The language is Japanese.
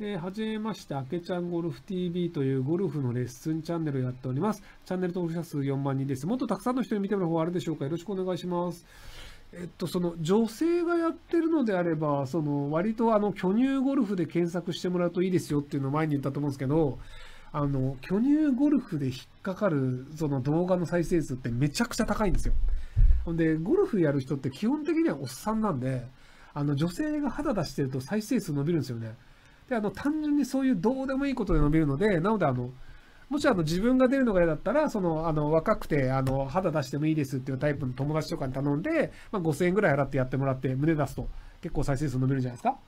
えー、はじめまして、あけちゃんゴルフ TV というゴルフのレッスンチャンネルをやっております。チャンネル登録者数4万人です。もっとたくさんの人に見てもらう方あるでしょうかよろしくお願いします。えっと、その女性がやってるのであれば、その割とあの巨乳ゴルフで検索してもらうといいですよっていうのを前に言ったと思うんですけど、あの巨乳ゴルフで引っかかるその動画の再生数ってめちゃくちゃ高いんですよ。ほんで、ゴルフやる人って基本的にはおっさんなんで、あの女性が肌出してると再生数伸びるんですよね。で、あの、単純にそういうどうでもいいことで伸びるので、なので、あの、もしあの自分が出るのが嫌だったら、そのあの若くてあの肌出してもいいですっていうタイプの友達とかに頼んで、まあ、5000円ぐらい払ってやってもらって胸出すと結構再生数伸びるんじゃないですか。